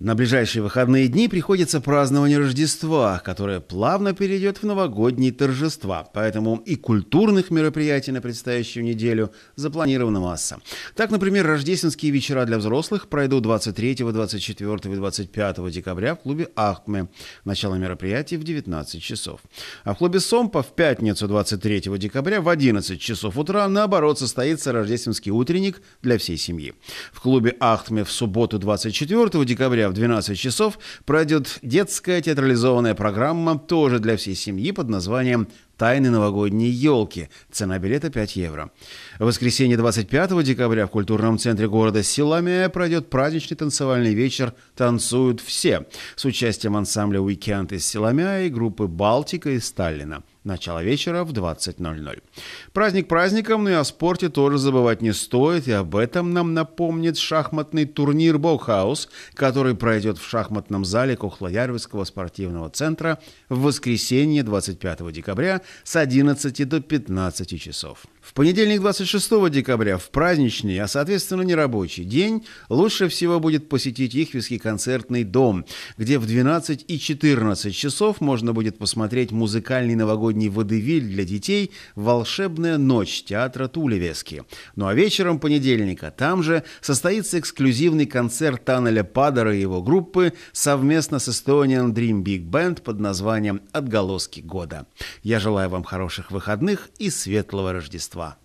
На ближайшие выходные дни приходится празднование Рождества, которое плавно перейдет в новогодние торжества, поэтому и культурных мероприятий на предстоящую неделю запланирована масса. Так, например, рождественские вечера для взрослых пройдут 23, 24 и 25 декабря в клубе «Ахтме». Начало мероприятия в 19 часов. А в клубе «Сомпа» в пятницу 23 декабря в 11 часов утра, наоборот, состоится рождественский утренник для всей семьи. В клубе «Ахтме» в субботу 24 декабря января в 12 часов пройдет детская театрализованная программа тоже для всей семьи под названием «Тайны новогодней елки». Цена билета 5 евро. В воскресенье 25 декабря в культурном центре города Силамия пройдет праздничный танцевальный вечер «Танцуют все» с участием ансамбля «Уикенд» из Силамия и группы «Балтика» из Сталина. Начало вечера в 20.00. Праздник праздником, но и о спорте тоже забывать не стоит, и об этом нам напомнит шахматный турнир «Боухаус», который пройдет в шахматном зале Кухлоярвского спортивного центра в воскресенье 25 декабря с 11 до 15 часов. В понедельник 26 декабря, в праздничный, а соответственно нерабочий день, лучше всего будет посетить Ихвистский концертный дом, где в 12 и 14 часов можно будет посмотреть музыкальный новогодний новогодний водевиль для детей «Волшебная ночь» театра Тулевески. Ну а вечером понедельника там же состоится эксклюзивный концерт Танеля Падера и его группы совместно с Estonian Dream Big Band под названием «Отголоски года». Я желаю вам хороших выходных и светлого Рождества.